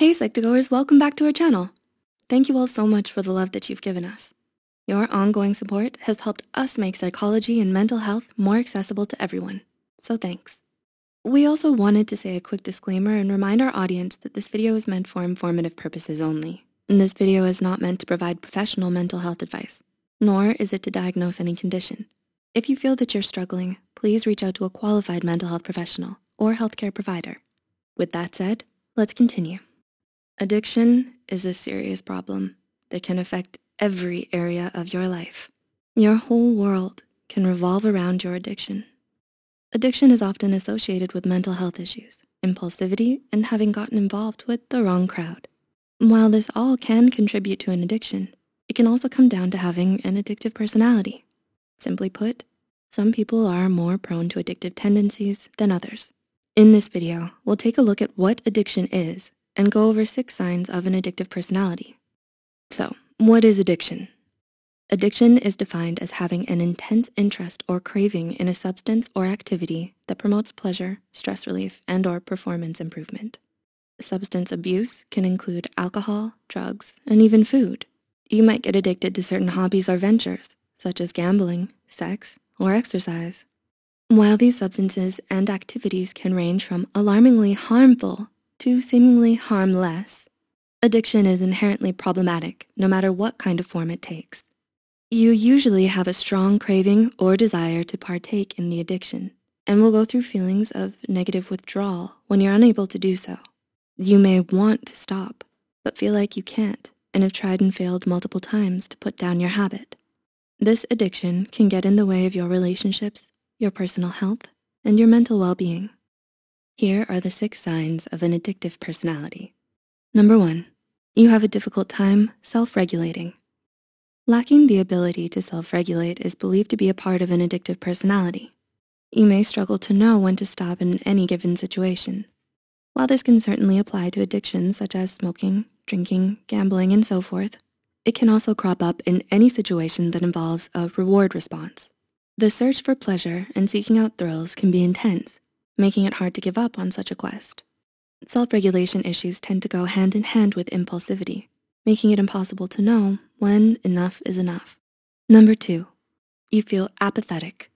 Hey Psych2Goers, welcome back to our channel. Thank you all so much for the love that you've given us. Your ongoing support has helped us make psychology and mental health more accessible to everyone, so thanks. We also wanted to say a quick disclaimer and remind our audience that this video is meant for informative purposes only. this video is not meant to provide professional mental health advice, nor is it to diagnose any condition. If you feel that you're struggling, please reach out to a qualified mental health professional or healthcare provider. With that said, let's continue. Addiction is a serious problem that can affect every area of your life. Your whole world can revolve around your addiction. Addiction is often associated with mental health issues, impulsivity, and having gotten involved with the wrong crowd. While this all can contribute to an addiction, it can also come down to having an addictive personality. Simply put, some people are more prone to addictive tendencies than others. In this video, we'll take a look at what addiction is and go over six signs of an addictive personality. So, what is addiction? Addiction is defined as having an intense interest or craving in a substance or activity that promotes pleasure, stress relief, and or performance improvement. Substance abuse can include alcohol, drugs, and even food. You might get addicted to certain hobbies or ventures, such as gambling, sex, or exercise. While these substances and activities can range from alarmingly harmful to seemingly harm less, addiction is inherently problematic no matter what kind of form it takes. You usually have a strong craving or desire to partake in the addiction and will go through feelings of negative withdrawal when you're unable to do so. You may want to stop, but feel like you can't and have tried and failed multiple times to put down your habit. This addiction can get in the way of your relationships, your personal health, and your mental well-being. Here are the six signs of an addictive personality. Number one, you have a difficult time self-regulating. Lacking the ability to self-regulate is believed to be a part of an addictive personality. You may struggle to know when to stop in any given situation. While this can certainly apply to addictions such as smoking, drinking, gambling, and so forth, it can also crop up in any situation that involves a reward response. The search for pleasure and seeking out thrills can be intense, making it hard to give up on such a quest. Self-regulation issues tend to go hand in hand with impulsivity, making it impossible to know when enough is enough. Number two, you feel apathetic.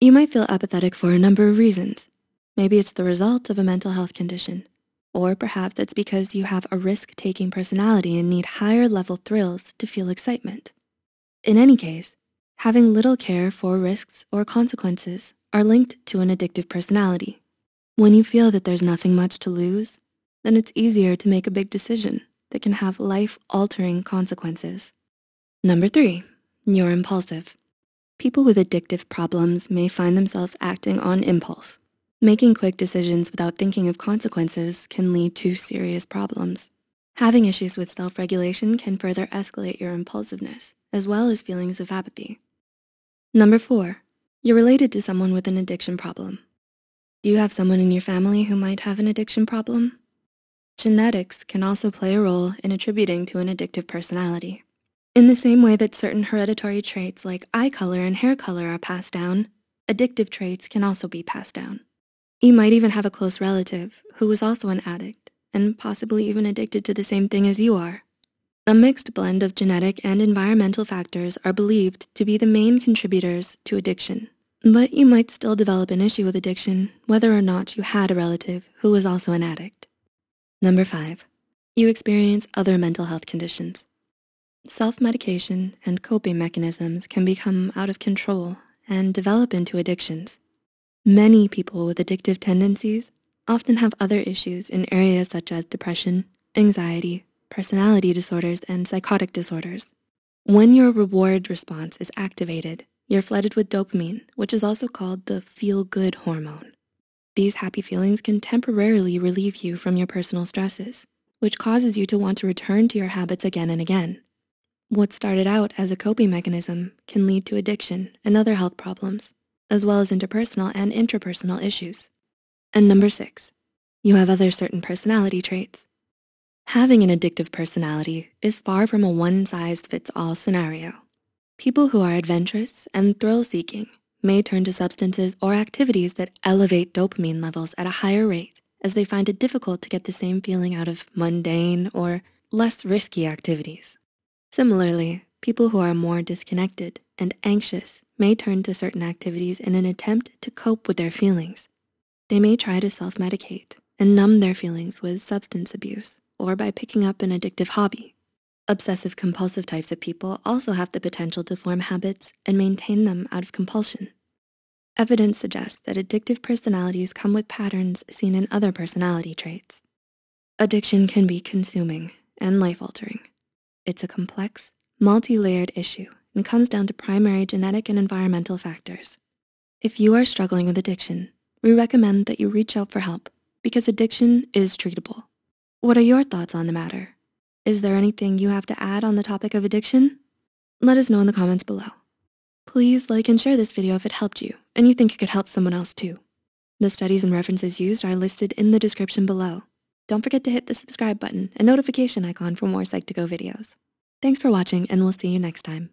You might feel apathetic for a number of reasons. Maybe it's the result of a mental health condition, or perhaps it's because you have a risk-taking personality and need higher level thrills to feel excitement. In any case, having little care for risks or consequences are linked to an addictive personality. When you feel that there's nothing much to lose, then it's easier to make a big decision that can have life-altering consequences. Number three, you're impulsive. People with addictive problems may find themselves acting on impulse. Making quick decisions without thinking of consequences can lead to serious problems. Having issues with self-regulation can further escalate your impulsiveness, as well as feelings of apathy. Number four, you're related to someone with an addiction problem. Do you have someone in your family who might have an addiction problem? Genetics can also play a role in attributing to an addictive personality. In the same way that certain hereditary traits like eye color and hair color are passed down, addictive traits can also be passed down. You might even have a close relative who was also an addict and possibly even addicted to the same thing as you are. A mixed blend of genetic and environmental factors are believed to be the main contributors to addiction. But you might still develop an issue with addiction whether or not you had a relative who was also an addict. Number five, you experience other mental health conditions. Self-medication and coping mechanisms can become out of control and develop into addictions. Many people with addictive tendencies often have other issues in areas such as depression, anxiety, personality disorders, and psychotic disorders. When your reward response is activated, you're flooded with dopamine, which is also called the feel-good hormone. These happy feelings can temporarily relieve you from your personal stresses, which causes you to want to return to your habits again and again. What started out as a coping mechanism can lead to addiction and other health problems, as well as interpersonal and intrapersonal issues. And number six, you have other certain personality traits. Having an addictive personality is far from a one-size-fits-all scenario. People who are adventurous and thrill seeking may turn to substances or activities that elevate dopamine levels at a higher rate as they find it difficult to get the same feeling out of mundane or less risky activities. Similarly, people who are more disconnected and anxious may turn to certain activities in an attempt to cope with their feelings. They may try to self medicate and numb their feelings with substance abuse or by picking up an addictive hobby Obsessive compulsive types of people also have the potential to form habits and maintain them out of compulsion. Evidence suggests that addictive personalities come with patterns seen in other personality traits. Addiction can be consuming and life altering. It's a complex, multi layered issue and comes down to primary genetic and environmental factors. If you are struggling with addiction, we recommend that you reach out for help because addiction is treatable. What are your thoughts on the matter? Is there anything you have to add on the topic of addiction? Let us know in the comments below. Please like and share this video if it helped you and you think it could help someone else too. The studies and references used are listed in the description below. Don't forget to hit the subscribe button and notification icon for more Psych2Go videos. Thanks for watching and we'll see you next time.